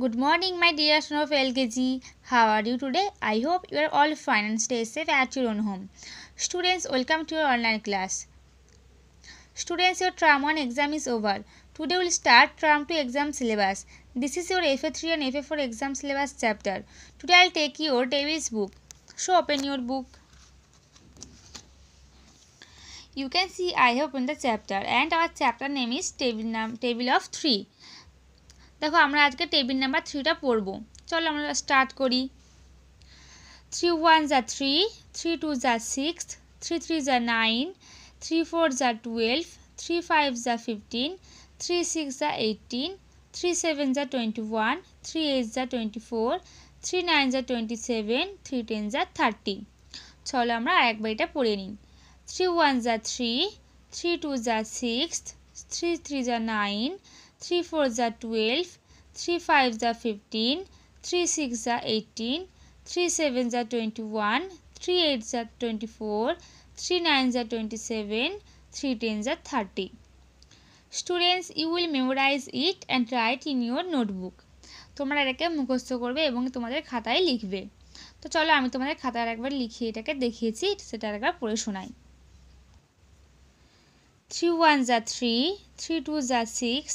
Good morning my dear son of LKG. How are you today? I hope you are all fine and stay safe at your own home. Students, welcome to your online class. Students, your term 1 exam is over. Today we'll start term 2 exam syllabus. This is your FA3 and FA4 exam syllabus chapter. Today I'll take your Davis book. So open your book. You can see I have opened the chapter and our chapter name is table, table of 3. দেখো আমরা আজকে table number থ্রিটা পড়বো চলো আমরা start করি three one যা three three two যা সিক্স থ্রি থ্রি যা নাইন থ্রি ফোর যা টুয়েলভ থ্রি ফাইভ যা ফিফটিন থ্রি সিক্স যা এইটিন থ্রি সেভেন যা টোয়েন্টি ওয়ান থ্রি এইট যা টোয়েন্টি ফোর থ্রি নাইন যা টোয়েন্টি সেভেন থ্রি টেন যা থার্টি চলো আমরা আরেকবার এটা পড়ে নিই থ্রি ওয়ান যা থ্রি থ্রি টু যা সিক্স থ্রি থ্রি যা নাইন থ্রি ফোর যা টুয়েলভ থ্রি ফাইভ যা ফিফটিন থ্রি সিক্স যা এইটিন থ্রি সেভেন যা টোয়েন্টি ওয়ান থ্রি এইট যা টোয়েন্টি ফোর থ্রি নাইন যা টোয়েন্টি সেভেন থ্রি টেন যা thirty students you will memorize it and write in your notebook তোমরা এটাকে মুখস্থ করবে এবং তোমাদের খাতায় লিখবে তো চলো আমি তোমাদের খাতায় একবার লিখে এটাকে দেখিয়েছি সেটা একবার পড়ে শোনাই থ্রি ওয়ান যা থ্রি থ্রি টু যা সিক্স